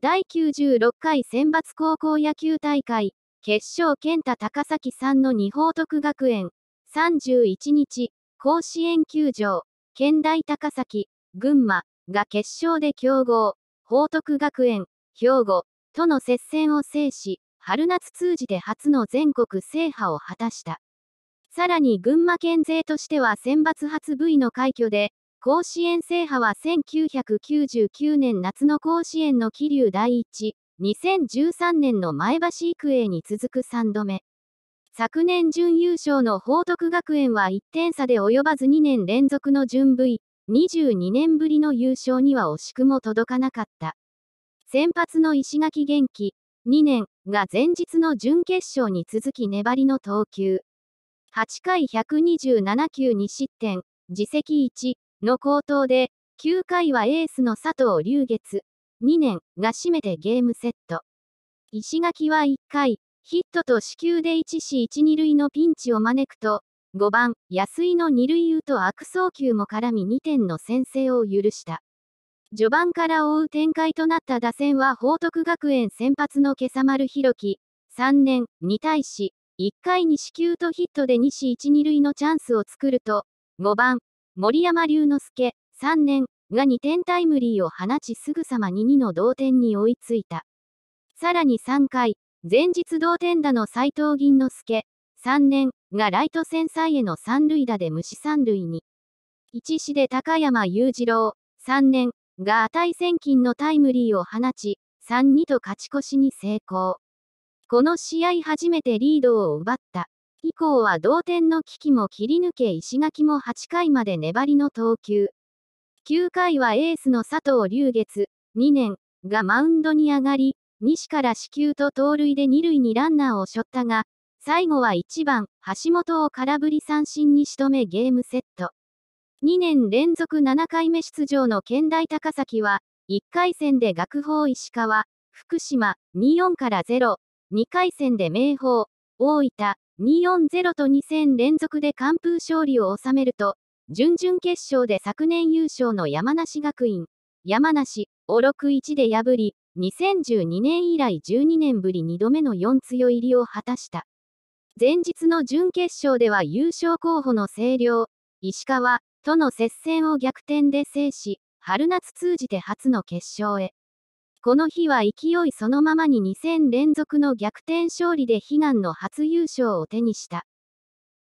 第96回選抜高校野球大会、決勝健太高崎さんの二報徳学園、31日、甲子園球場、県大高崎、群馬が決勝で強豪、報徳学園、兵庫との接戦を制し、春夏通じて初の全国制覇を果たした。さらに群馬県勢としては選抜初 V の快挙で、甲子園制覇は1999年夏の甲子園の桐生第一、2013年の前橋育英に続く3度目。昨年準優勝の報徳学園は1点差で及ばず2年連続の準 V、22年ぶりの優勝には惜しくも届かなかった。先発の石垣元気、2年が前日の準決勝に続き粘りの投球。8回127球2失点、自責1、の好投で、9回はエースの佐藤龍月、2年が締めてゲームセット。石垣は1回、ヒットと死球で1死1 2塁のピンチを招くと、5番、安井の2塁打と悪送球も絡み2点の先制を許した。序盤から追う展開となった打線は報徳学園先発の今朝丸弘樹、3年に対し、1回に死球とヒットで2死1 2塁のチャンスを作ると、5番、森山龍之介、3年が2点タイムリーを放ちすぐさま2-2の同点に追いついた。さらに3回、前日同点打の斎藤銀之助、3年がライト戦際への三塁打で無視三塁に。一死で高山雄次郎、3年が値千金のタイムリーを放ち、3-2と勝ち越しに成功。この試合初めてリードを奪った。以降は同点の危機も切り抜け石垣も8回まで粘りの投球。9回はエースの佐藤龍月、2年がマウンドに上がり、西から死球と盗塁で2塁にランナーを背負ったが、最後は1番、橋本を空振り三振に仕留めゲームセット。2年連続7回目出場の健大高崎は、1回戦で学法石川、福島、24から0、2回戦で明豊、大分、240と2戦連続で完封勝利を収めると、準々決勝で昨年優勝の山梨学院、山梨を6-1で破り、2012年以来12年ぶり2度目の4強入りを果たした。前日の準決勝では優勝候補の星稜、石川との接戦を逆転で制し、春夏通じて初の決勝へ。この日は勢いそのままに2戦連続の逆転勝利で悲願の初優勝を手にした。